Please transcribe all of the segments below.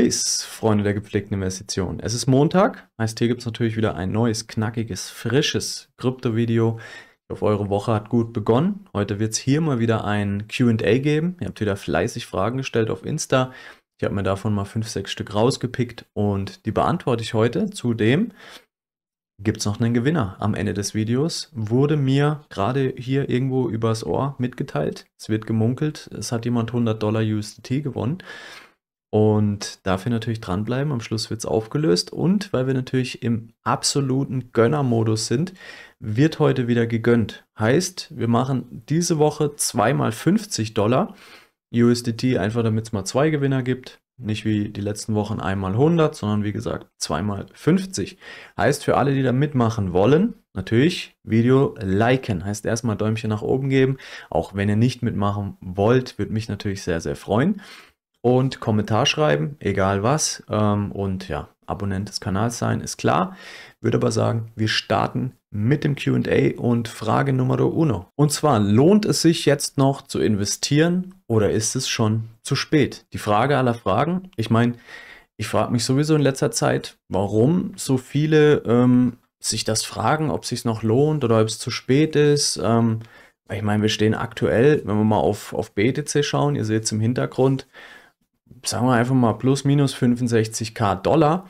Peace, Freunde der gepflegten Investition. Es ist Montag, heißt hier gibt es natürlich wieder ein neues, knackiges, frisches Krypto-Video. Ich hoffe, eure Woche hat gut begonnen. Heute wird es hier mal wieder ein QA geben. Ihr habt wieder fleißig Fragen gestellt auf Insta. Ich habe mir davon mal fünf, sechs Stück rausgepickt und die beantworte ich heute. Zudem gibt es noch einen Gewinner am Ende des Videos. Wurde mir gerade hier irgendwo übers Ohr mitgeteilt. Es wird gemunkelt, es hat jemand 100 Dollar USDT gewonnen. Und dafür natürlich dranbleiben. Am Schluss wird es aufgelöst. Und weil wir natürlich im absoluten Gönnermodus sind, wird heute wieder gegönnt. Heißt, wir machen diese Woche 2 zweimal 50 Dollar USDT, einfach damit es mal zwei Gewinner gibt. Nicht wie die letzten Wochen einmal 100, sondern wie gesagt 2 zweimal 50. Heißt, für alle, die da mitmachen wollen, natürlich Video liken. Heißt erstmal Däumchen nach oben geben. Auch wenn ihr nicht mitmachen wollt, würde mich natürlich sehr, sehr freuen und Kommentar schreiben, egal was. Ähm, und ja, Abonnent des Kanals sein, ist klar. Würde aber sagen, wir starten mit dem QA und Frage Nummer uno. Und zwar, lohnt es sich jetzt noch zu investieren oder ist es schon zu spät? Die Frage aller Fragen. Ich meine, ich frage mich sowieso in letzter Zeit, warum so viele ähm, sich das fragen, ob es sich noch lohnt oder ob es zu spät ist. Ähm, ich meine, wir stehen aktuell, wenn wir mal auf, auf BTC schauen, ihr seht es im Hintergrund, sagen wir einfach mal plus minus 65k Dollar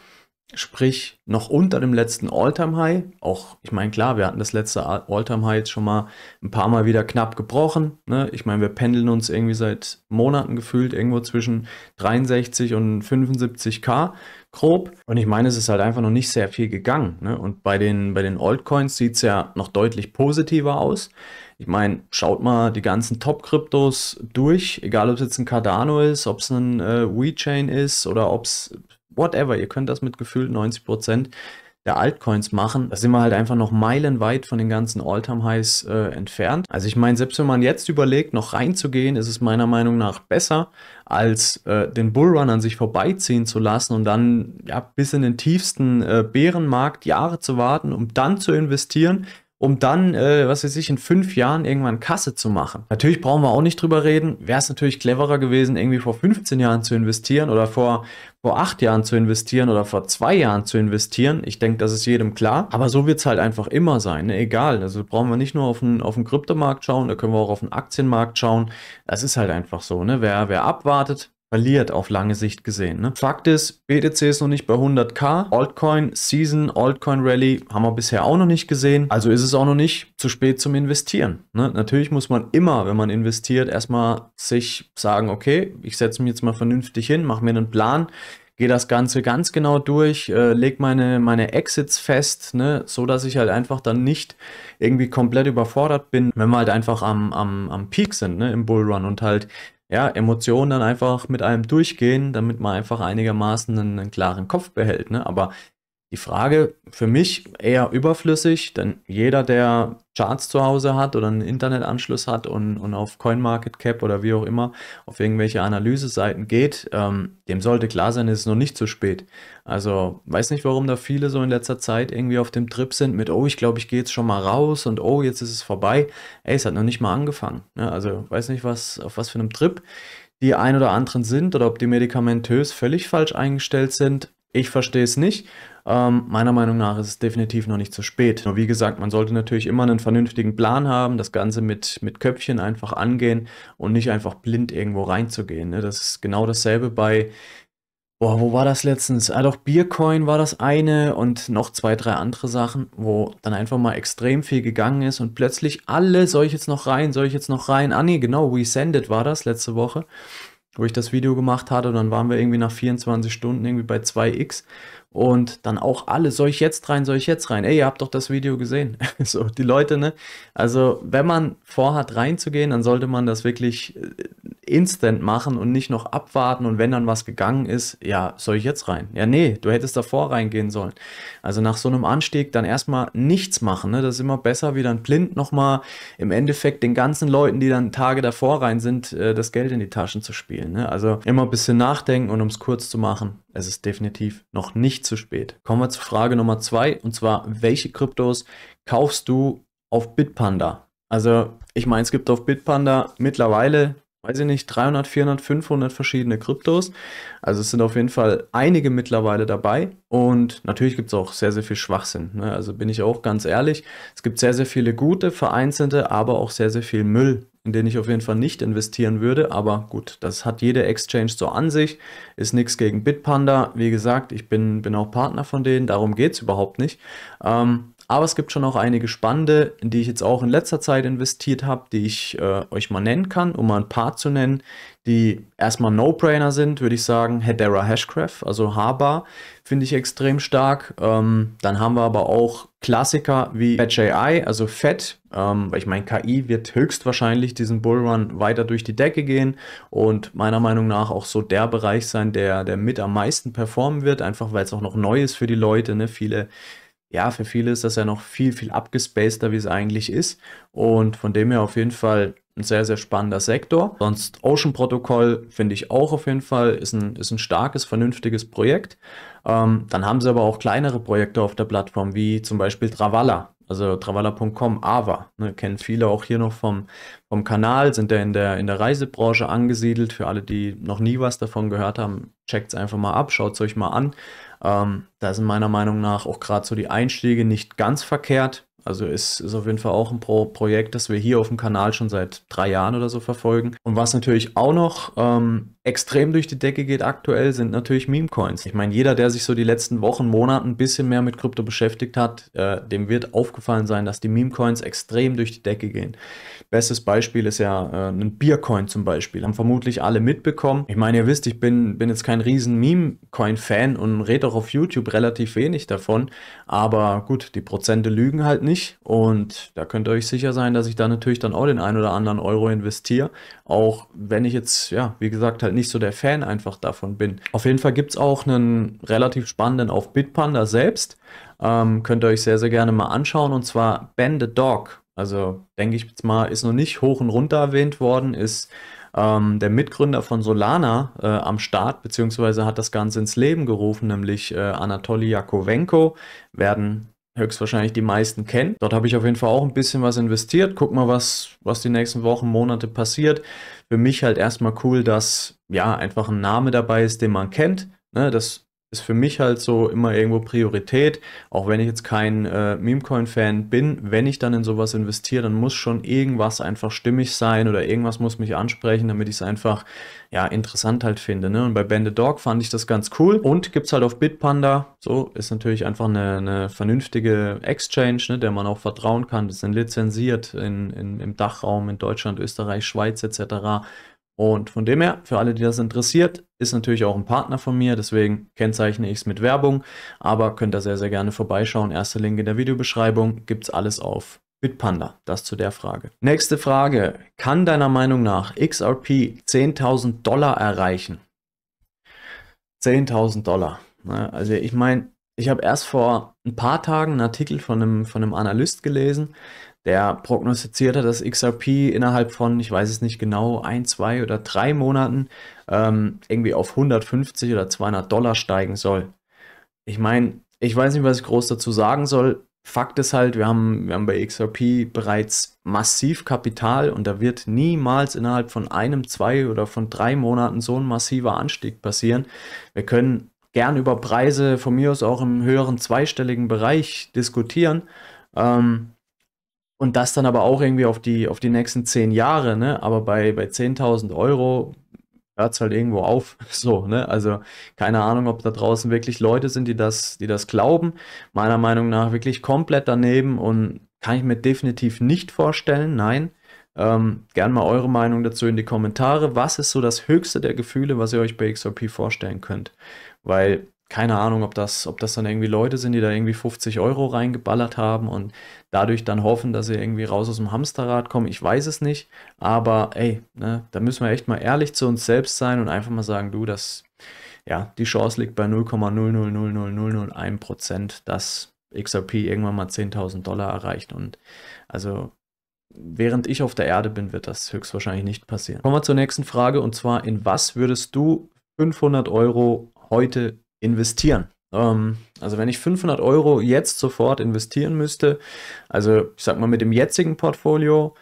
Sprich, noch unter dem letzten All-Time-High. Auch, ich meine, klar, wir hatten das letzte All-Time-High jetzt schon mal ein paar Mal wieder knapp gebrochen. Ne? Ich meine, wir pendeln uns irgendwie seit Monaten gefühlt irgendwo zwischen 63 und 75k grob. Und ich meine, es ist halt einfach noch nicht sehr viel gegangen. Ne? Und bei den, bei den Altcoins sieht es ja noch deutlich positiver aus. Ich meine, schaut mal die ganzen Top-Kryptos durch, egal ob es jetzt ein Cardano ist, ob es ein äh, WeChain ist oder ob es whatever, ihr könnt das mit gefühlt 90 Prozent der Altcoins machen. Da sind wir halt einfach noch meilenweit von den ganzen All-Time-Highs äh, entfernt. Also ich meine, selbst wenn man jetzt überlegt, noch reinzugehen, ist es meiner Meinung nach besser, als äh, den Bullrun an sich vorbeiziehen zu lassen und dann ja, bis in den tiefsten äh, Bärenmarkt Jahre zu warten, um dann zu investieren, um dann, äh, was weiß ich, in fünf Jahren irgendwann Kasse zu machen. Natürlich brauchen wir auch nicht drüber reden. Wäre es natürlich cleverer gewesen, irgendwie vor 15 Jahren zu investieren oder vor, vor acht Jahren zu investieren oder vor zwei Jahren zu investieren. Ich denke, das ist jedem klar. Aber so wird es halt einfach immer sein. Ne? Egal. Also brauchen wir nicht nur auf den, auf den Kryptomarkt schauen, da können wir auch auf den Aktienmarkt schauen. Das ist halt einfach so. Ne? Wer, wer abwartet, verliert auf lange Sicht gesehen. Ne? Fakt ist, BTC ist noch nicht bei 100k. Altcoin Season, Altcoin Rally haben wir bisher auch noch nicht gesehen. Also ist es auch noch nicht zu spät zum Investieren. Ne? Natürlich muss man immer, wenn man investiert, erstmal sich sagen, okay, ich setze mich jetzt mal vernünftig hin, mache mir einen Plan gehe das Ganze ganz genau durch, äh, lege meine, meine Exits fest, ne, so dass ich halt einfach dann nicht irgendwie komplett überfordert bin, wenn wir halt einfach am, am, am Peak sind, ne, im Bullrun und halt ja, Emotionen dann einfach mit einem durchgehen, damit man einfach einigermaßen einen, einen klaren Kopf behält. Ne? Aber die Frage für mich eher überflüssig, denn jeder, der Charts zu Hause hat oder einen Internetanschluss hat und, und auf CoinMarketCap oder wie auch immer auf irgendwelche Analyseseiten geht, ähm, dem sollte klar sein, es ist noch nicht zu spät. Also weiß nicht, warum da viele so in letzter Zeit irgendwie auf dem Trip sind mit, oh, ich glaube, ich gehe jetzt schon mal raus und oh, jetzt ist es vorbei. Ey, es hat noch nicht mal angefangen. Ja, ne? also weiß nicht, was, auf was für einem Trip die ein oder anderen sind oder ob die medikamentös völlig falsch eingestellt sind. Ich verstehe es nicht. Ähm, meiner Meinung nach ist es definitiv noch nicht zu spät. Nur wie gesagt, man sollte natürlich immer einen vernünftigen Plan haben, das Ganze mit, mit Köpfchen einfach angehen und nicht einfach blind irgendwo reinzugehen. Ne? Das ist genau dasselbe bei Boah, wo war das letztens? Ah, doch, Biercoin war das eine und noch zwei, drei andere Sachen, wo dann einfach mal extrem viel gegangen ist und plötzlich alle, soll ich jetzt noch rein, soll ich jetzt noch rein? Ah, nee, genau, Resended war das letzte Woche, wo ich das Video gemacht hatte und dann waren wir irgendwie nach 24 Stunden irgendwie bei 2x und dann auch alle, soll ich jetzt rein, soll ich jetzt rein? Ey, ihr habt doch das Video gesehen. so, die Leute, ne? Also, wenn man vorhat reinzugehen, dann sollte man das wirklich äh, instant machen und nicht noch abwarten und wenn dann was gegangen ist, ja, soll ich jetzt rein? Ja, nee, du hättest davor reingehen sollen. Also nach so einem Anstieg dann erstmal nichts machen, ne? das ist immer besser, wie dann blind nochmal im Endeffekt den ganzen Leuten, die dann Tage davor rein sind, äh, das Geld in die Taschen zu spielen. Ne? Also immer ein bisschen nachdenken und um es kurz zu machen, es ist definitiv noch nicht zu spät. Kommen wir zur Frage Nummer zwei und zwar, welche Kryptos kaufst du auf Bitpanda? Also ich meine, es gibt auf Bitpanda mittlerweile weiß ich nicht, 300, 400, 500 verschiedene Kryptos. Also es sind auf jeden Fall einige mittlerweile dabei. Und natürlich gibt es auch sehr, sehr viel Schwachsinn. Ne? Also bin ich auch ganz ehrlich, es gibt sehr, sehr viele gute, vereinzelte, aber auch sehr, sehr viel Müll, in den ich auf jeden Fall nicht investieren würde. Aber gut, das hat jede Exchange so an sich. Ist nichts gegen Bitpanda. Wie gesagt, ich bin, bin auch Partner von denen, darum geht es überhaupt nicht. Ähm, aber es gibt schon auch einige spannende, in die ich jetzt auch in letzter Zeit investiert habe, die ich äh, euch mal nennen kann, um mal ein paar zu nennen, die erstmal No-Brainer sind, würde ich sagen. Hedera Hashcraft, also Haber, finde ich extrem stark. Ähm, dann haben wir aber auch Klassiker wie FetchAI, also FET, ähm, weil ich meine, KI wird höchstwahrscheinlich diesen Bullrun weiter durch die Decke gehen und meiner Meinung nach auch so der Bereich sein, der, der mit am meisten performen wird, einfach weil es auch noch neu ist für die Leute. Ne? Viele ja, für viele ist das ja noch viel, viel abgespaceder, wie es eigentlich ist. Und von dem her auf jeden Fall ein sehr, sehr spannender Sektor. Sonst Ocean Protokoll finde ich auch auf jeden Fall ist ein, ist ein starkes, vernünftiges Projekt. Ähm, dann haben sie aber auch kleinere Projekte auf der Plattform, wie zum Beispiel Travalla. Also travala.com, Ava, ne, kennen viele auch hier noch vom, vom Kanal, sind ja in der, in der Reisebranche angesiedelt. Für alle, die noch nie was davon gehört haben, checkt es einfach mal ab, schaut es euch mal an. Ähm, da sind meiner Meinung nach auch gerade so die Einschläge nicht ganz verkehrt. Also ist, ist auf jeden Fall auch ein Pro Projekt, das wir hier auf dem Kanal schon seit drei Jahren oder so verfolgen. Und was natürlich auch noch ähm, extrem durch die Decke geht aktuell, sind natürlich Meme-Coins. Ich meine, jeder, der sich so die letzten Wochen, Monaten ein bisschen mehr mit Krypto beschäftigt hat, äh, dem wird aufgefallen sein, dass die Meme-Coins extrem durch die Decke gehen. Bestes Beispiel ist ja äh, ein Biercoin zum Beispiel. Haben vermutlich alle mitbekommen. Ich meine, ihr wisst, ich bin, bin jetzt kein riesen Meme-Coin-Fan und rede auch auf YouTube relativ wenig davon. Aber gut, die Prozente lügen halt nicht. Und da könnt ihr euch sicher sein, dass ich da natürlich dann auch den ein oder anderen Euro investiere. Auch wenn ich jetzt, ja, wie gesagt, halt nicht so der Fan einfach davon bin. Auf jeden Fall gibt es auch einen relativ spannenden auf Bitpanda selbst. Ähm, könnt ihr euch sehr, sehr gerne mal anschauen. Und zwar Ben the Dog. Also denke ich jetzt mal, ist noch nicht hoch und runter erwähnt worden, ist ähm, der Mitgründer von Solana äh, am Start, beziehungsweise hat das Ganze ins Leben gerufen, nämlich äh, Anatoly Jakovenko. Werden höchstwahrscheinlich die meisten kennen. Dort habe ich auf jeden Fall auch ein bisschen was investiert. Guck mal, was, was die nächsten Wochen, Monate passiert. Für mich halt erstmal cool, dass ja einfach ein Name dabei ist, den man kennt. Ne, das ist für mich halt so immer irgendwo Priorität. Auch wenn ich jetzt kein äh, Memecoin-Fan bin, wenn ich dann in sowas investiere, dann muss schon irgendwas einfach stimmig sein oder irgendwas muss mich ansprechen, damit ich es einfach ja, interessant halt finde. Ne? Und bei Banded Dog fand ich das ganz cool. Und gibt es halt auf Bitpanda, so ist natürlich einfach eine, eine vernünftige Exchange, ne, der man auch vertrauen kann. Das sind lizenziert in, in, im Dachraum in Deutschland, Österreich, Schweiz etc. Und von dem her, für alle, die das interessiert, ist natürlich auch ein Partner von mir, deswegen kennzeichne ich es mit Werbung, aber könnt da sehr, sehr gerne vorbeischauen. Erster Link in der Videobeschreibung, gibt es alles auf Bitpanda. Das zu der Frage. Nächste Frage. Kann deiner Meinung nach XRP 10.000 Dollar erreichen? 10.000 Dollar. Ne? Also ich meine, ich habe erst vor ein paar Tagen einen Artikel von einem, von einem Analyst gelesen, der prognostizierte, dass XRP innerhalb von, ich weiß es nicht genau, ein, zwei oder drei Monaten ähm, irgendwie auf 150 oder 200 Dollar steigen soll. Ich meine, ich weiß nicht, was ich groß dazu sagen soll. Fakt ist halt, wir haben, wir haben bei XRP bereits massiv Kapital und da wird niemals innerhalb von einem, zwei oder von drei Monaten so ein massiver Anstieg passieren. Wir können gern über Preise von mir aus auch im höheren zweistelligen Bereich diskutieren. Ähm, und das dann aber auch irgendwie auf die, auf die nächsten zehn Jahre, ne? Aber bei, bei 10.000 Euro hört es halt irgendwo auf. So, ne? Also keine Ahnung, ob da draußen wirklich Leute sind, die das, die das glauben. Meiner Meinung nach wirklich komplett daneben und kann ich mir definitiv nicht vorstellen. Nein. Ähm, gern mal eure Meinung dazu in die Kommentare. Was ist so das höchste der Gefühle, was ihr euch bei XRP vorstellen könnt? Weil keine Ahnung, ob das, ob das dann irgendwie Leute sind, die da irgendwie 50 Euro reingeballert haben und dadurch dann hoffen, dass sie irgendwie raus aus dem Hamsterrad kommen. Ich weiß es nicht, aber ey, ne, da müssen wir echt mal ehrlich zu uns selbst sein und einfach mal sagen, du, das, ja, die Chance liegt bei 0,0000001 Prozent, dass XRP irgendwann mal 10.000 Dollar erreicht und also während ich auf der Erde bin, wird das höchstwahrscheinlich nicht passieren. Kommen wir zur nächsten Frage und zwar, in was würdest du 500 Euro heute investieren. Ähm, also wenn ich 500 Euro jetzt sofort investieren müsste, also ich sag mal mit dem jetzigen Portfolio,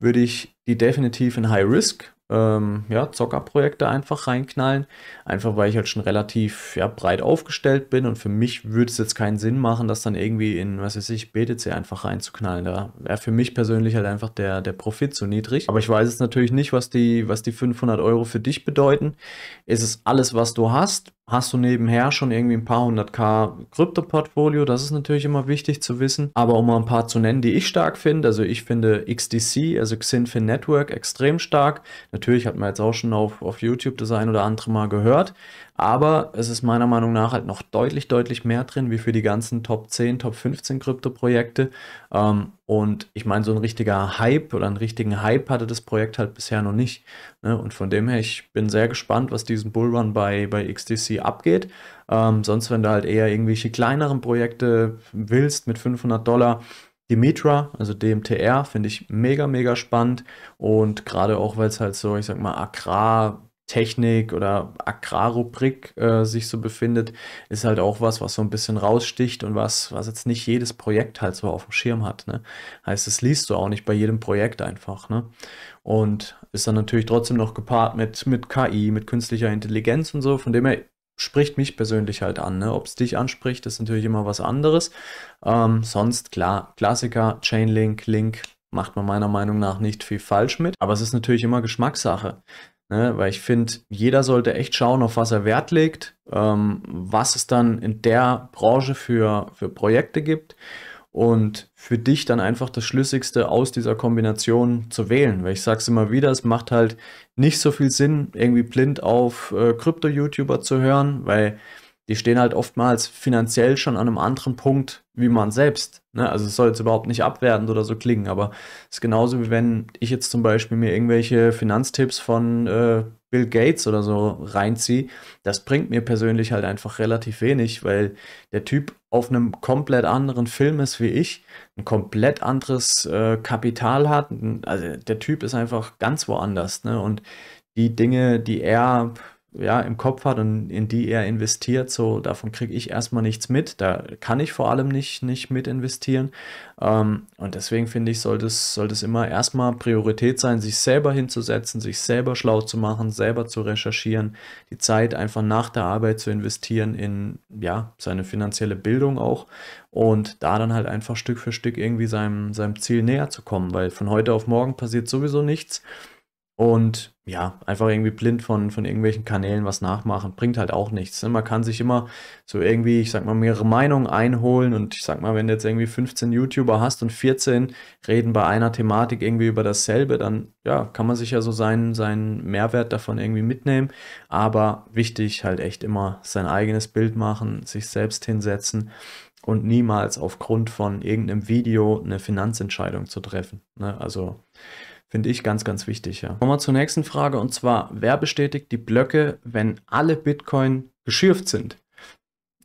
würde ich die definitiv in High Risk, ähm, ja, Zockerprojekte einfach reinknallen. Einfach weil ich halt schon relativ ja, breit aufgestellt bin und für mich würde es jetzt keinen Sinn machen, das dann irgendwie in, was weiß ich, BTC einfach reinzuknallen. Da wäre für mich persönlich halt einfach der, der Profit zu niedrig. Aber ich weiß jetzt natürlich nicht, was die, was die 500 Euro für dich bedeuten. Ist es alles, was du hast? hast du nebenher schon irgendwie ein paar hundert K Krypto-Portfolio. Das ist natürlich immer wichtig zu wissen. Aber um mal ein paar zu nennen, die ich stark finde. Also ich finde XDC, also Xinfin Network, extrem stark. Natürlich hat man jetzt auch schon auf, auf YouTube das ein oder andere Mal gehört. Aber es ist meiner Meinung nach halt noch deutlich, deutlich mehr drin, wie für die ganzen Top 10, Top 15 Krypto-Projekte. Ähm, und ich meine, so ein richtiger Hype oder einen richtigen Hype hatte das Projekt halt bisher noch nicht. Ne? Und von dem her, ich bin sehr gespannt, was diesen Bullrun bei, bei XTC abgeht. Ähm, sonst, wenn du halt eher irgendwelche kleineren Projekte willst mit 500 Dollar, Dimitra, also DMTR, finde ich mega, mega spannend und gerade auch, weil es halt so, ich sag mal, Agrar, Technik oder Agrarrubrik äh, sich so befindet, ist halt auch was, was so ein bisschen raussticht und was, was jetzt nicht jedes Projekt halt so auf dem Schirm hat. Ne? Heißt, das liest du auch nicht bei jedem Projekt einfach. Ne? Und ist dann natürlich trotzdem noch gepaart mit, mit KI, mit künstlicher Intelligenz und so. Von dem her spricht mich persönlich halt an. Ne? Ob es dich anspricht, ist natürlich immer was anderes. Ähm, sonst, klar, Klassiker, Chainlink, Link, macht man meiner Meinung nach nicht viel falsch mit. Aber es ist natürlich immer Geschmackssache. Ne? Weil ich finde, jeder sollte echt schauen, auf was er Wert legt, ähm, was es dann in der Branche für, für Projekte gibt und für dich dann einfach das Schlüssigste aus dieser Kombination zu wählen. Weil ich sage es immer wieder, es macht halt nicht so viel Sinn, irgendwie blind auf äh, Krypto-YouTuber äh, zu hören, weil die stehen halt oftmals finanziell schon an einem anderen Punkt wie man selbst. Ne? Also es soll jetzt überhaupt nicht abwertend oder so klingen, aber es ist genauso wie wenn ich jetzt zum Beispiel mir irgendwelche Finanztipps von äh, Bill Gates oder so reinziehe. Das bringt mir persönlich halt einfach relativ wenig, weil der Typ auf einem komplett anderen Film ist wie ich, ein komplett anderes äh, Kapital hat. Also der Typ ist einfach ganz woanders. Ne? Und die Dinge, die er ja, im Kopf hat und in die er investiert, so davon kriege ich erstmal nichts mit. Da kann ich vor allem nicht, nicht mit investieren. Ähm, und deswegen finde ich, sollte es, sollte es immer erstmal Priorität sein, sich selber hinzusetzen, sich selber schlau zu machen, selber zu recherchieren, die Zeit einfach nach der Arbeit zu investieren in ja, seine finanzielle Bildung auch und da dann halt einfach Stück für Stück irgendwie seinem, seinem Ziel näher zu kommen, weil von heute auf morgen passiert sowieso nichts. Und ja, einfach irgendwie blind von, von irgendwelchen Kanälen was nachmachen, bringt halt auch nichts. Ne? Man kann sich immer so irgendwie, ich sag mal, mehrere Meinungen einholen und ich sag mal, wenn du jetzt irgendwie 15 YouTuber hast und 14 reden bei einer Thematik irgendwie über dasselbe, dann ja, kann man sich ja so seinen, seinen Mehrwert davon irgendwie mitnehmen. Aber wichtig halt echt immer sein eigenes Bild machen, sich selbst hinsetzen und niemals aufgrund von irgendeinem Video eine Finanzentscheidung zu treffen. Ne? Also Finde ich ganz, ganz wichtig. Ja. Kommen wir zur nächsten Frage und zwar, wer bestätigt die Blöcke, wenn alle Bitcoin geschürft sind?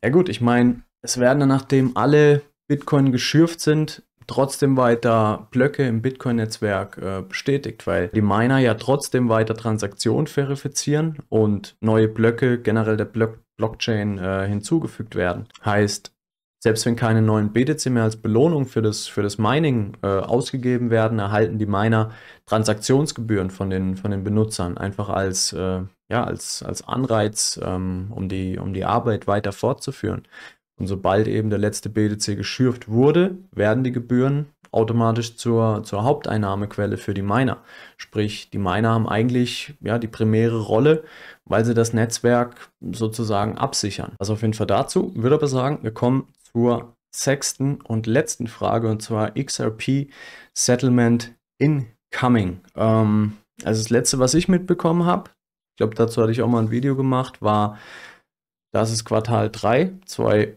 Ja gut, ich meine, es werden nachdem alle Bitcoin geschürft sind, trotzdem weiter Blöcke im Bitcoin-Netzwerk äh, bestätigt, weil die Miner ja trotzdem weiter Transaktionen verifizieren und neue Blöcke generell der Block Blockchain äh, hinzugefügt werden. Heißt, selbst wenn keine neuen BTC mehr als Belohnung für das, für das Mining äh, ausgegeben werden, erhalten die Miner Transaktionsgebühren von den, von den Benutzern, einfach als, äh, ja, als, als Anreiz, ähm, um, die, um die Arbeit weiter fortzuführen. Und sobald eben der letzte BTC geschürft wurde, werden die Gebühren automatisch zur, zur Haupteinnahmequelle für die Miner. Sprich, die Miner haben eigentlich ja, die primäre Rolle, weil sie das Netzwerk sozusagen absichern. Also auf jeden Fall dazu würde aber sagen, wir kommen zur sechsten und letzten Frage und zwar XRP Settlement Incoming. Ähm, also das letzte, was ich mitbekommen habe, ich glaube dazu hatte ich auch mal ein Video gemacht, war, dass es Quartal 3 zwei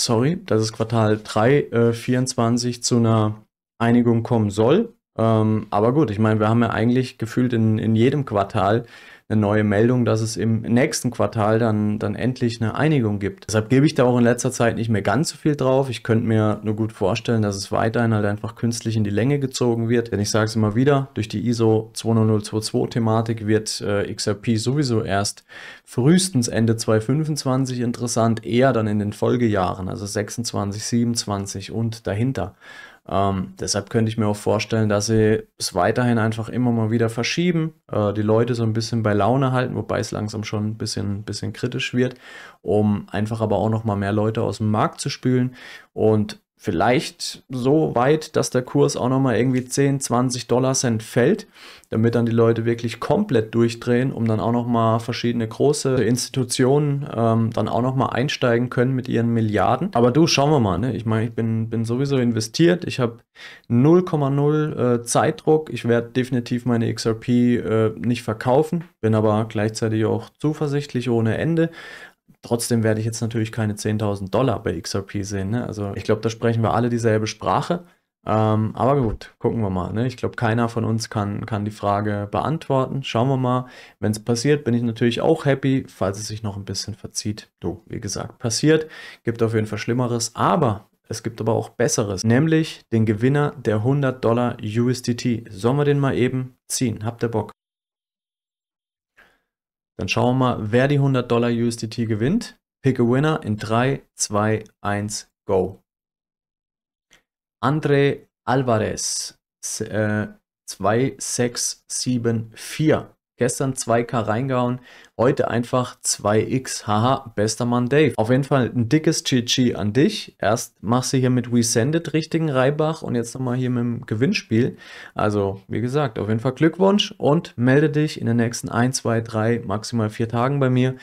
sorry, dass es Quartal 3 äh, 24 zu einer Einigung kommen soll. Ähm, aber gut, ich meine, wir haben ja eigentlich gefühlt in, in jedem Quartal eine neue Meldung, dass es im nächsten Quartal dann, dann endlich eine Einigung gibt. Deshalb gebe ich da auch in letzter Zeit nicht mehr ganz so viel drauf. Ich könnte mir nur gut vorstellen, dass es weiterhin halt einfach künstlich in die Länge gezogen wird. Denn ich sage es immer wieder, durch die ISO 20022-Thematik wird äh, XRP sowieso erst frühestens Ende 2025 interessant, eher dann in den Folgejahren, also 26, 27 und dahinter. Ähm, deshalb könnte ich mir auch vorstellen, dass sie es weiterhin einfach immer mal wieder verschieben, äh, die Leute so ein bisschen bei Laune halten, wobei es langsam schon ein bisschen, bisschen kritisch wird, um einfach aber auch noch mal mehr Leute aus dem Markt zu spülen. Und vielleicht so weit, dass der Kurs auch nochmal irgendwie 10, 20 Dollar Cent fällt, damit dann die Leute wirklich komplett durchdrehen, um dann auch nochmal verschiedene große Institutionen ähm, dann auch nochmal einsteigen können mit ihren Milliarden. Aber du, schauen wir mal, ne? ich meine, ich bin, bin sowieso investiert, ich habe 0,0 äh, Zeitdruck, ich werde definitiv meine XRP äh, nicht verkaufen, bin aber gleichzeitig auch zuversichtlich ohne Ende. Trotzdem werde ich jetzt natürlich keine 10.000 Dollar bei XRP sehen. Ne? Also ich glaube, da sprechen wir alle dieselbe Sprache. Ähm, aber gut, gucken wir mal. Ne? Ich glaube, keiner von uns kann, kann die Frage beantworten. Schauen wir mal. Wenn es passiert, bin ich natürlich auch happy, falls es sich noch ein bisschen verzieht. Du, wie gesagt, passiert. Gibt auf jeden Fall Schlimmeres. Aber es gibt aber auch Besseres, nämlich den Gewinner der 100 Dollar USDT. Sollen wir den mal eben ziehen? Habt ihr Bock? Dann schauen wir mal, wer die 100 Dollar USDT gewinnt. Pick a winner in 3, 2, 1, go. André Alvarez, äh, 4. Gestern 2K reingehauen, heute einfach 2X. Haha, bester Mann Dave. Auf jeden Fall ein dickes GG an dich. Erst machst du hier mit Resended richtigen Reibach und jetzt nochmal hier mit dem Gewinnspiel. Also, wie gesagt, auf jeden Fall Glückwunsch und melde dich in den nächsten 1, 2, 3, maximal 4 Tagen bei mir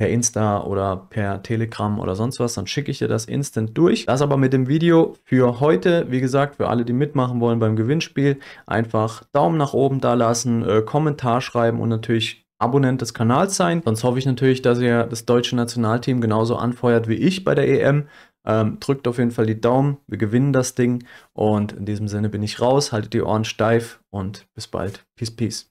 per Insta oder per Telegram oder sonst was, dann schicke ich dir das instant durch. Das aber mit dem Video für heute, wie gesagt, für alle, die mitmachen wollen beim Gewinnspiel, einfach Daumen nach oben da lassen, äh, Kommentar schreiben und natürlich Abonnent des Kanals sein. Sonst hoffe ich natürlich, dass ihr das deutsche Nationalteam genauso anfeuert wie ich bei der EM. Ähm, drückt auf jeden Fall die Daumen, wir gewinnen das Ding und in diesem Sinne bin ich raus, haltet die Ohren steif und bis bald. Peace, peace.